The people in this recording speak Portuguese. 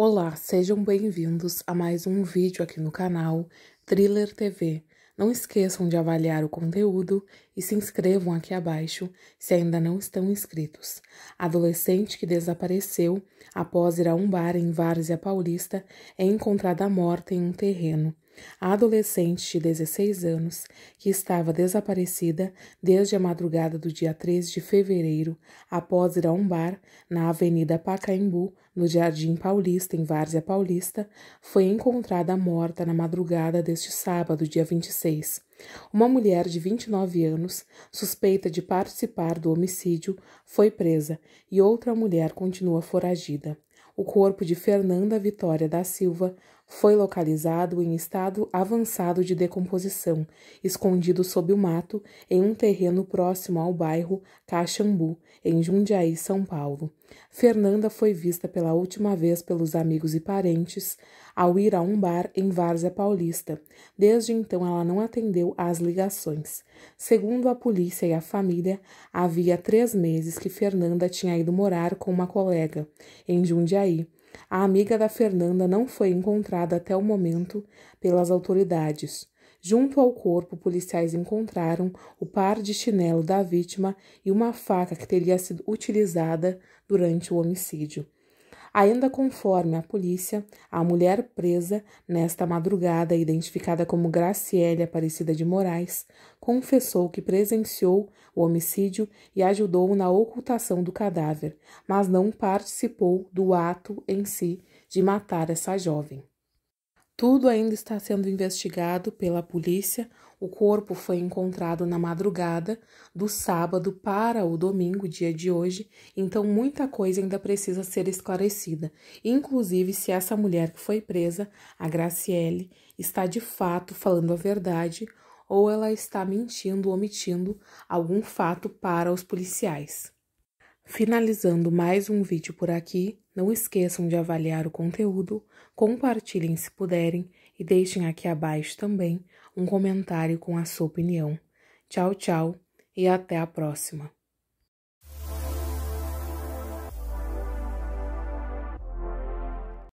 Olá, sejam bem-vindos a mais um vídeo aqui no canal Thriller TV. Não esqueçam de avaliar o conteúdo e se inscrevam aqui abaixo se ainda não estão inscritos. Adolescente que desapareceu após ir a um bar em Várzea Paulista é encontrada morta em um terreno. A adolescente de 16 anos, que estava desaparecida desde a madrugada do dia três de fevereiro, após ir a um bar na Avenida Pacaembu, no Jardim Paulista, em Várzea Paulista, foi encontrada morta na madrugada deste sábado, dia 26. Uma mulher de 29 anos, suspeita de participar do homicídio, foi presa e outra mulher continua foragida. O corpo de Fernanda Vitória da Silva foi localizado em estado avançado de decomposição, escondido sob o mato, em um terreno próximo ao bairro Caxambu, em Jundiaí, São Paulo. Fernanda foi vista pela última vez pelos amigos e parentes ao ir a um bar em Várzea Paulista. Desde então, ela não atendeu às ligações. Segundo a polícia e a família, havia três meses que Fernanda tinha ido morar com uma colega em Jundiaí a amiga da Fernanda não foi encontrada até o momento pelas autoridades. Junto ao corpo, policiais encontraram o par de chinelo da vítima e uma faca que teria sido utilizada durante o homicídio. Ainda conforme a polícia, a mulher presa nesta madrugada, identificada como Graciele Aparecida de Moraes, confessou que presenciou o homicídio e ajudou na ocultação do cadáver, mas não participou do ato em si de matar essa jovem. Tudo ainda está sendo investigado pela polícia. O corpo foi encontrado na madrugada do sábado para o domingo, dia de hoje, então muita coisa ainda precisa ser esclarecida, inclusive se essa mulher que foi presa, a Graciele, está de fato falando a verdade ou ela está mentindo, omitindo algum fato para os policiais. Finalizando mais um vídeo por aqui, não esqueçam de avaliar o conteúdo, compartilhem se puderem e deixem aqui abaixo também um comentário com a sua opinião. Tchau, tchau e até a próxima!